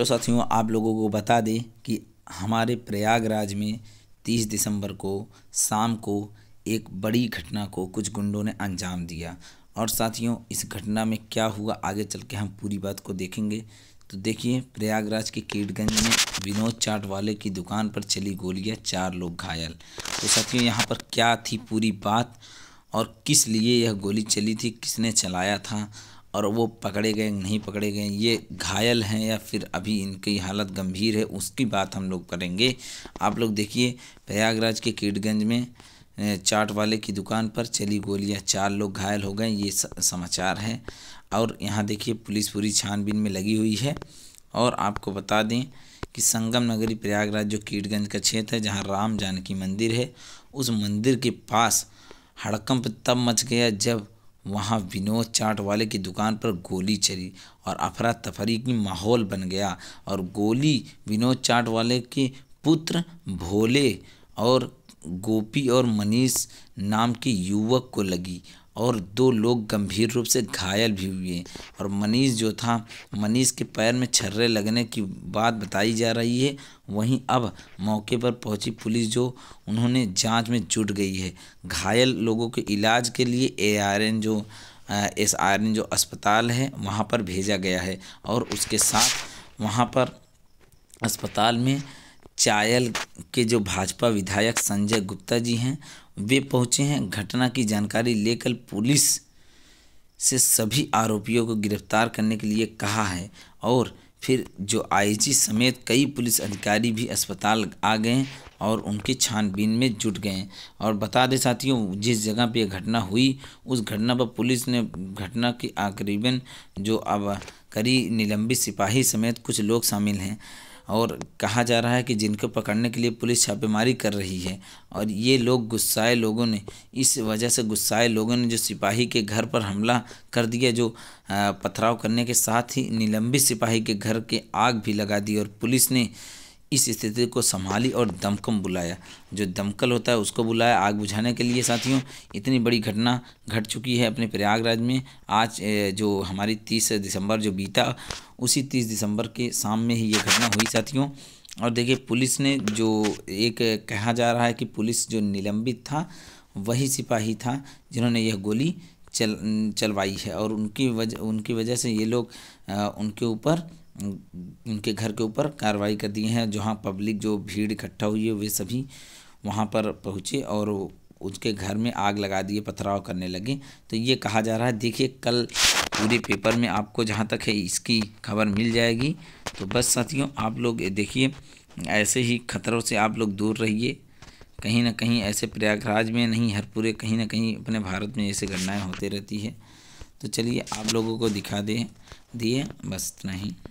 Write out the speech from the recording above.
तो साथियों आप लोगों को बता दें कि हमारे प्रयागराज में तीस दिसंबर को शाम को एक बड़ी घटना को कुछ गुंडों ने अंजाम दिया और साथियों इस घटना में क्या हुआ आगे चल के हम पूरी बात को देखेंगे तो देखिए प्रयागराज के कीटगंज में विनोद चाट वाले की दुकान पर चली गोलियां चार लोग घायल तो साथियों यहाँ पर क्या थी पूरी बात और किस लिए यह गोली चली थी किसने चलाया था और वो पकड़े गए नहीं पकड़े गए ये घायल हैं या फिर अभी इनकी हालत गंभीर है उसकी बात हम लोग करेंगे आप लोग देखिए प्रयागराज के कीटगंज में चाट वाले की दुकान पर चली गोलियां चार लोग घायल हो गए ये समाचार है और यहाँ देखिए पुलिस पूरी छानबीन में लगी हुई है और आपको बता दें कि संगम नगरी प्रयागराज जो कीटगंज का क्षेत्र है जहाँ राम जानकी मंदिर है उस मंदिर के पास हड़कंप तब मच गया जब वहाँ विनोद चाट वाले की दुकान पर गोली चली और अफरा तफरी की माहौल बन गया और गोली विनोद चाट वाले के पुत्र भोले और गोपी और मनीष नाम के युवक को लगी और दो लोग गंभीर रूप से घायल भी हुए और मनीष जो था मनीष के पैर में छर्रे लगने की बात बताई जा रही है वहीं अब मौके पर पहुंची पुलिस जो उन्होंने जांच में जुट गई है घायल लोगों के इलाज के लिए एआरएन जो एस आर एन जो अस्पताल है वहाँ पर भेजा गया है और उसके साथ वहाँ पर अस्पताल में चायल के जो भाजपा विधायक संजय गुप्ता जी हैं वे पहुंचे हैं घटना की जानकारी लेकर पुलिस से सभी आरोपियों को गिरफ्तार करने के लिए कहा है और फिर जो आईजी समेत कई पुलिस अधिकारी भी अस्पताल आ गए और उनकी छानबीन में जुट गए और बता दें साथियों जिस जगह पर यह घटना हुई उस घटना पर पुलिस ने घटना की आकरीबन जो अब करी निलंबित सिपाही समेत कुछ लोग शामिल हैं और कहा जा रहा है कि जिनको पकड़ने के लिए पुलिस छापेमारी कर रही है और ये लोग गुस्साए लोगों ने इस वजह से गुस्साए लोगों ने जो सिपाही के घर पर हमला कर दिया जो पथराव करने के साथ ही निलंबित सिपाही के घर के आग भी लगा दी और पुलिस ने इस स्थिति को संभाली और दमकम बुलाया जो दमकल होता है उसको बुलाया आग बुझाने के लिए साथियों इतनी बड़ी घटना घट चुकी है अपने प्रयागराज में आज जो हमारी तीस दिसंबर जो बीता उसी तीस दिसंबर के शाम में ही ये घटना हुई साथियों और देखिए पुलिस ने जो एक कहा जा रहा है कि पुलिस जो निलंबित था वही सिपाही था जिन्होंने यह गोली चल चलवाई है और उनकी वजह उनकी वजह से ये लोग उनके ऊपर उनके घर के ऊपर कार्रवाई कर दी है जहाँ पब्लिक जो भीड़ इकट्ठा हुई है वे सभी वहाँ पर पहुँचे और उसके घर में आग लगा दिए पथराव करने लगे तो ये कहा जा रहा है देखिए कल पूरे पेपर में आपको जहाँ तक है इसकी खबर मिल जाएगी तो बस साथियों आप लोग देखिए ऐसे ही खतरों से आप लोग दूर रहिए कहीं ना कहीं ऐसे प्रयागराज में नहीं हर पूरे कहीं ना कहीं अपने भारत में ऐसे घटनाएँ होते रहती है तो चलिए आप लोगों को दिखा दे दिए बस इतना ही